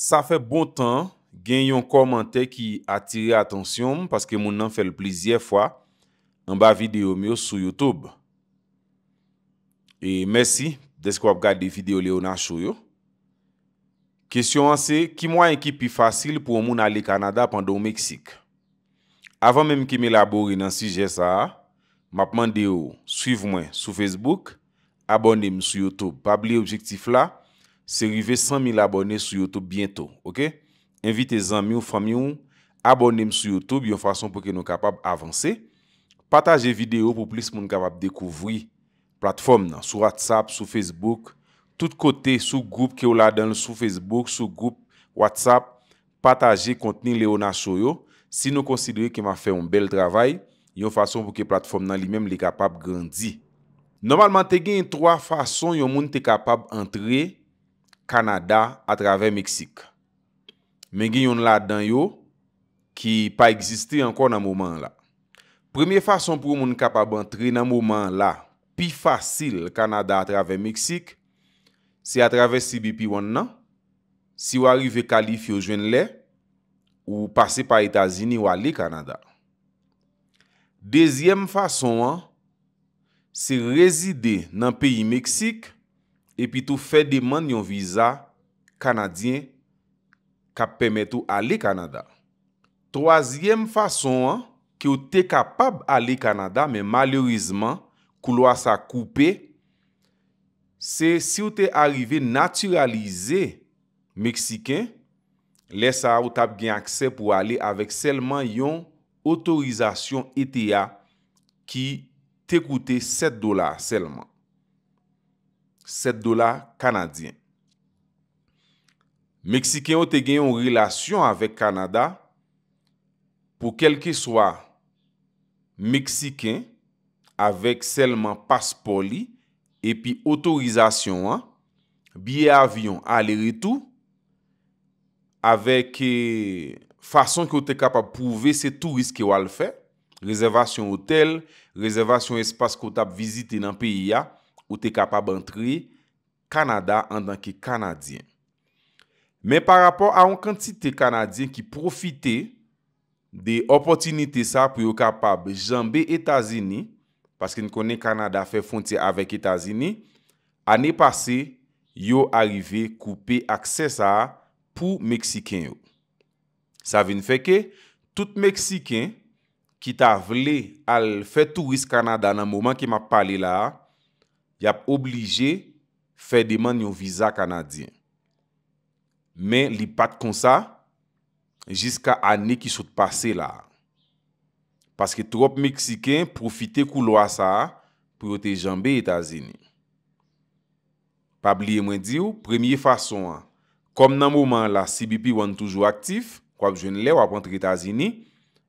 Sa fe bon tan gen yon komante ki atire atensyon mou paske moun nan fel plizye fwa an ba video mou sou Youtube. E mersi, desko ap gade video le ou nan chou yo. Kesyon an se, ki mwa ekipi fasil pou moun ale Kanada pandou Meksik? Avan menm ki me labori nan sije sa a, mapman de yo, suiv mwen sou Facebook, abonem sou Youtube, bab li objektif la, Se rive 100.000 abonè sou YouTube bientou, ok? Invite zanmi ou fami ou abonè m sou YouTube yon fason pou ke nou kapab avanse. Pataje video pou plis moun kapab dekouvri platform nan. Sou WhatsApp, sou Facebook, tout kote, sou group ke ou la dan, sou Facebook, sou group WhatsApp. Pataje konteni le ou nan sou yo. Si nou konsidere ke m a fe yon bel travay, yon fason pou ke platform nan li men li kapab grandi. Normalman te gen yon 3 fason yon moun te kapab entre... Kanada atrave Meksik. Men gen yon la dan yo, ki pa egziste ankon nan mouman la. Premye fason pou moun kapabantre nan mouman la, pi fasil Kanada atrave Meksik, se atrave Sibipi wanne nan, se wari ve kalif yo jwen le, non? ou pase pa Etazini wale Kanada. Dezyem fason an, se rezide nan peyi Meksik, epi tou fè deman yon visa kanadyen kap pèmè tou ale Kanada. Troasyem fason an, ki ou te kapab ale Kanada, men malorizman, kou lo a sa koupè, se si ou te arrive naturalize Meksiken, lè sa ou tap gen akse pou ale avèk selman yon otorizasyon ETA ki te koute 7 dolar selman. 7 dolar kanadyen. Meksiken ou te gen yon relasyon avèk Kanada pou kelke swa Meksiken avèk selman paspoli epi otorizasyon an biye avyon aler etou avèk eh, fason ki ou te kapap pouve se tout riske wal fè. Rezervasyon otel, rezervasyon espas kotap vizite nan peyi ya ou te kapab entri Kanada an dan ki Kanadyen. Men par rapport a an kantite Kanadyen ki profite de opotinite sa pou yo kapab jambi Etazini, paske ni konen Kanada fe fonti avek Etazini, ane pase yo arrive koupe aksesa pou Meksiken yo. Sa vin feke, tout Meksiken ki ta vle al fe turist Kanada nan mouman ki ma pale la a, yap oblige fè deman yon viza kanadien. Men li pat kon sa, jiska ane ki sot pase la. Paske trop Meksiken profite kou lo a sa, pou yote jambè Etazini. Pabliye mwen diw, premye fason, kom nan mouman la CBP wan toujou aktif, kwa mjwen le wap antre Etazini,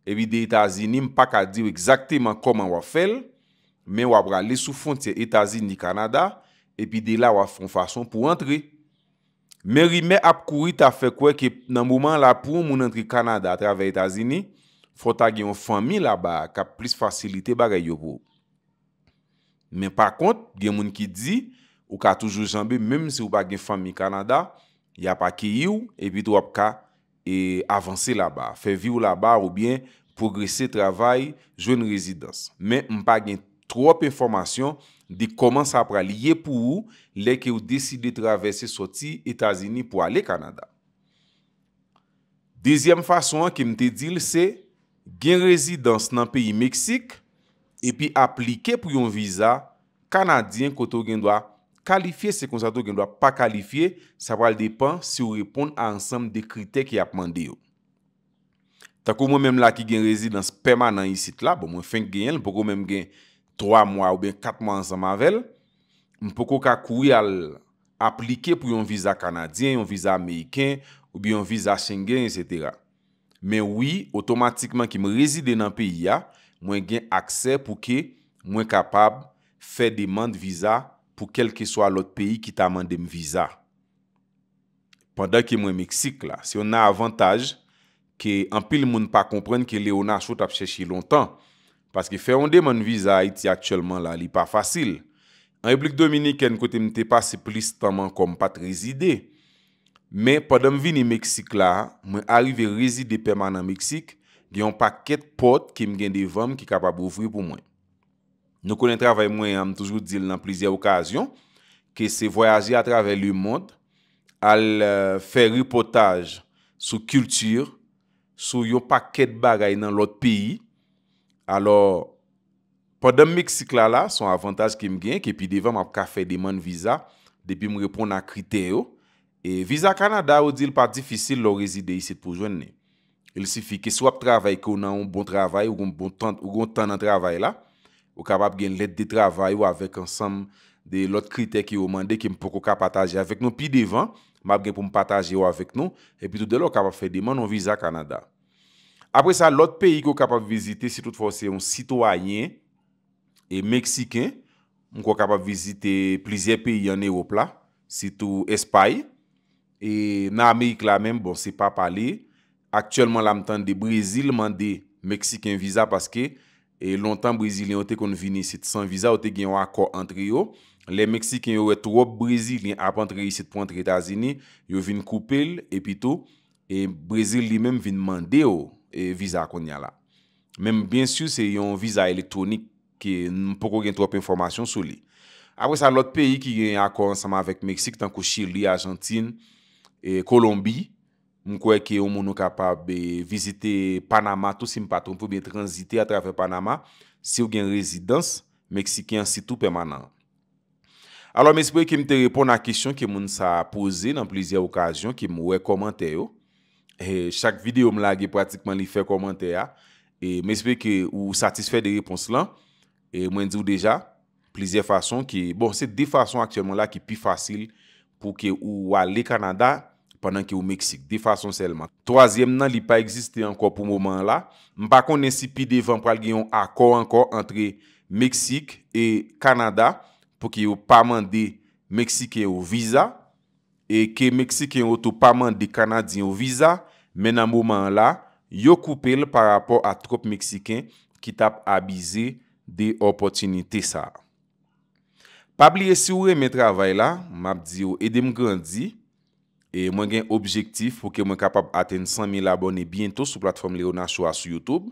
evide Etazini mpaka diw egzakteman koman wafel, Men wap rale sou fon tse Etazini Kanada epi de la wap fon fason pou entri. Men rime ap kuri ta fe kwe ke nan mouman la pou moun entri Kanada trave Etazini, fota gen yon fami la ba ka plis fasilite bagay yobou. Men pa kont, gen moun ki di ou ka toujou janbe, menm se ou bagay fami Kanada, ya pa ki you, epi do ap ka e, avanse la ba, fe vi ou la ba ou bien progresi travay, jwen rezidans. Men mpa gen tansi, trop informasyon di koman sa pralye pou ou leke ou deside travese soti Etazini pou ale Kanada. Dezyem fason an ke mte dil se, gen rezidans nan peyi Meksik, epi aplike pou yon viza, Kanadyen koto gen doa kalifiye se konsato gen doa pa kalifiye, sa pral depan se ou repon ansem de kritek yapman deyo. Tako mwen menm la ki gen rezidans permanent yisit la, mwen feng gen, mwen mwen mwen gen, 3 mwa ou ben 4 mwa an zamavel, mpoko ka kouy al aplike pou yon visa Kanadyen, yon visa Ameriken, ou bi yon visa Sengen, etc. Men wii, otomatikman ki m rezide nan peyi ya, mwen gen akse pou ke mwen kapab fe demande visa pou kel ke so alot peyi ki ta mande m visa. Pendan ki mwen Meksik la, si yon na avantaj ki an pil moun pa kompren ki le yon a chout ap cheshi lontan, Paske fè ronde moun vizay ti atchèlman la li pa fasil. An Republik Dominikèn kote mwen te pase plistaman kom pat rezide. Men, pa dam vini Meksik la, mwen arive rezide permanent Meksik, diyon paket pot ki mwen gen de vam ki kapab oufri pou mwen. Nou konen travay mwen, am toujou dil nan plizye okasyon, ke se voyaje a travèl le moun, al euh, fè ripotaj sou kultur, sou yon paket bagay nan lot peyi, Alors, pandem Meksik la la, son avantaj ki m gen, ki pi devan m ap ka fe deman viza, de pi m repon nan kriter yo. E viza Kanada ou di l pa difisil lo rezide yisit pou jwen ne. El si fi ki swap travay konan, bon travay, ou bon tan nan travay la, ou kapap gen let de travay yo avèk ansam de lot kriter ki yo mande ki m poko ka pataje avèk nou. Pi devan, m ap gen pou m pataje yo avèk nou, e pi tout de lo kapap fe deman yon viza Kanada. Apre sa, lot peyi ko kapap vizite si bon, tout forse yon sitwayen e Meksiken mwen ko kapap vizite plizye peyi yon Europe la si tout Espaye e na Amerike la men, bon se pa pale aktuelman la mtande de Brezile mande Meksiken viza paske lontan Brezile yon te kon vini sit san viza yon te gen wakor antre oh, yo le Meksiken yon wè trope Brezile yon apantre yon sitpontre Etazini yon vin koupel epi tou e Brezile li men vin mande yo E visa akon nye la. Menm, bien sûr, se yon visa elektronik ke mpoko gen trope informasyon sou li. Apre sa, lout peyi ki gen akon sama vek Meksik, tanko Chile, Argentine, Kolombi, e mkwe ke yon moun nou kapab be vizite Panama, tou simpato, mpou be transite atrave Panama se yon gen rezidans Meksikian sitou permanan. Alon, mwen sepoye ke mte repon na kisyon ke moun sa pose nan plizye okajyon ke mwen we komante yo. Eh, chak videyo m la ge pratikman li fe komante ya, e m espè ke ou satisfè de repons lan, e mwen di ou deja, plizye fason ki, bon se de fason aktiyonman la ki pi fasil, pou ke ou wale Kanada, pandan ke ou Meksik, de fason selman. Troasyem nan li pa egziste anko pou moman la, m pa konensi pi devan pou alge yon akor anko entre Meksik e Kanada, pou ke ou pa mande Meksik e ou viza, e ke Meksik e ou tou pa mande Kanadi yon viza, Men an mouman la, yo koupe l par rapport a trop Meksikèn ki tap abize de opotinite sa. Pa bliye si oure men travay la, map di yo edem grandzi, e mwen gen objektif pou ke mwen kapap aten 100.000 abone bientot sou platform lè yon ashoa sou YouTube,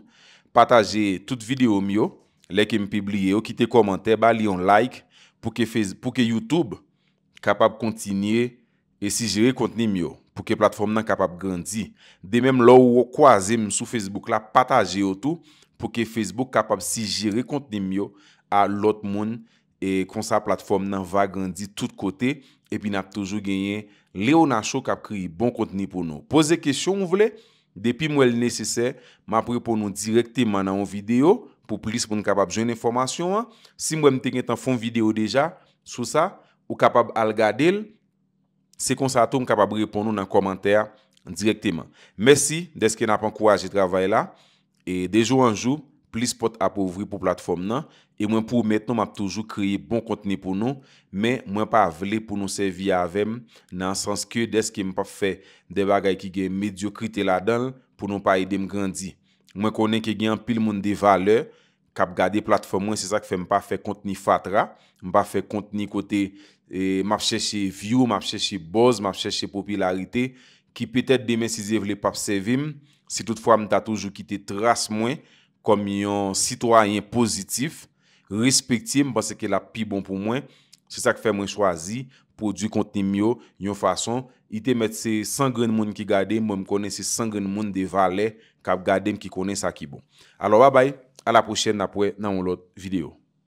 pataje tout videyo myo, lè ke mpebliye yo, kite komante, bali yon like, pou ke YouTube kapap kontinye e si jere kontinye myo. pou ke platform nan kapap gandhi. Demem lò ou wò kwa zem sou Facebook la pataje yo tou, pou ke Facebook kapap si jire kontenim yo a lot moun e konsa platform nan va gandhi tout kote epi nap toujou genyen le ou nan chou kap kri bon kontenim pou nou. Poze kesyon ou vle, depi mwèl nesesè, ma apri pou nou direkte manan ou video pou plis pou nou kapap jwen informasyon an. Si mwèm tenget an fon video deja sou sa, ou kapap algade lè, se kon sa to m kapabri pou nou nan komantèr direktèman. Mèsi, deske na pan kouajè travè la, e dejou anjou, plis pot apouvri pou platfòm nan, e mwen pou mèt nou map toujou kriye bon kontenè pou nou, mè mwen pa vle pou nou sevi avèm, nan sanske deske m pa fè debaga y kige mediokrite la dal, pou nou pa idèm grandi. Mwen konen ke gyan pil moun de valeur, Kap gade platform mwen, se sa ki fè m pa fè konteni fatra, m pa fè konteni kote e, m ap chèche view, m ap chèche buzz, m ap chèche popularite, ki pètèt demè si zè vle pap sèvim, si toutfwa m ta toujou ki te tras mwen, kom yon sitwa yon pozitif, respectim, basè ke la pi bon pou mwen, se sa ki fè m wè chwazi, produ konteni myo, yon fason, ite met se sangren moun ki gade m, m konen se sangren moun de valè, kap gade m ki konen sa ki bon. Alo wabay! A la pousen napwe nan ou lot video.